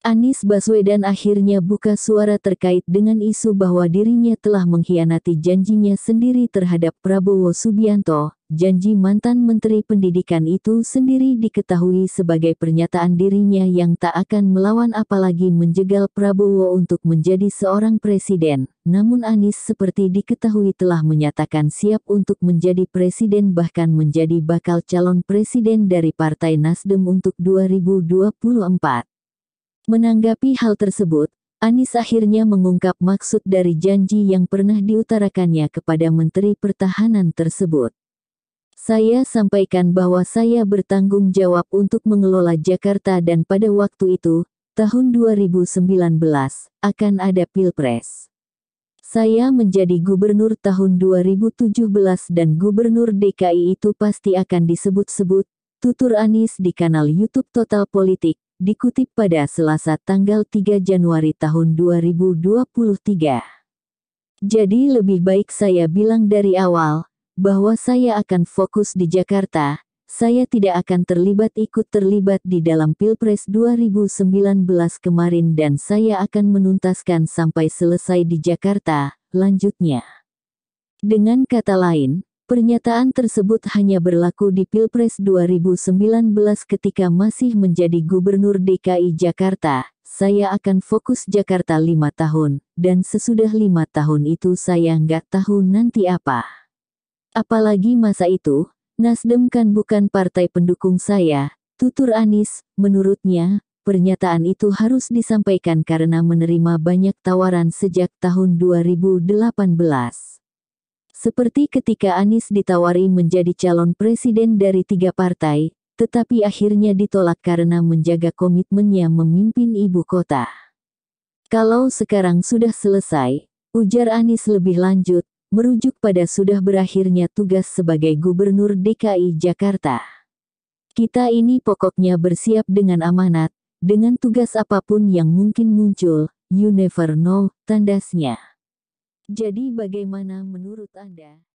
Anies Baswedan akhirnya buka suara terkait dengan isu bahwa dirinya telah mengkhianati janjinya sendiri terhadap Prabowo Subianto. Janji mantan Menteri Pendidikan itu sendiri diketahui sebagai pernyataan dirinya yang tak akan melawan apalagi menjegal Prabowo untuk menjadi seorang presiden. Namun Anies seperti diketahui telah menyatakan siap untuk menjadi presiden bahkan menjadi bakal calon presiden dari Partai Nasdem untuk 2024. Menanggapi hal tersebut, Anis akhirnya mengungkap maksud dari janji yang pernah diutarakannya kepada Menteri Pertahanan tersebut. Saya sampaikan bahwa saya bertanggung jawab untuk mengelola Jakarta dan pada waktu itu, tahun 2019, akan ada Pilpres. Saya menjadi gubernur tahun 2017 dan gubernur DKI itu pasti akan disebut-sebut, tutur Anis di kanal YouTube Total Politik, dikutip pada Selasa tanggal 3 Januari tahun 2023. Jadi lebih baik saya bilang dari awal, bahwa saya akan fokus di Jakarta, saya tidak akan terlibat ikut terlibat di dalam Pilpres 2019 kemarin dan saya akan menuntaskan sampai selesai di Jakarta, lanjutnya. Dengan kata lain, Pernyataan tersebut hanya berlaku di Pilpres 2019 ketika masih menjadi Gubernur DKI Jakarta. Saya akan fokus Jakarta lima tahun, dan sesudah lima tahun itu saya nggak tahu nanti apa. Apalagi masa itu, Nasdem kan bukan partai pendukung saya, tutur Anies, menurutnya, pernyataan itu harus disampaikan karena menerima banyak tawaran sejak tahun 2018. Seperti ketika Anies ditawari menjadi calon presiden dari tiga partai, tetapi akhirnya ditolak karena menjaga komitmennya memimpin ibu kota. Kalau sekarang sudah selesai, ujar Anies lebih lanjut, merujuk pada sudah berakhirnya tugas sebagai Gubernur DKI Jakarta. Kita ini pokoknya bersiap dengan amanat, dengan tugas apapun yang mungkin muncul, you never know, tandasnya. Jadi bagaimana menurut Anda?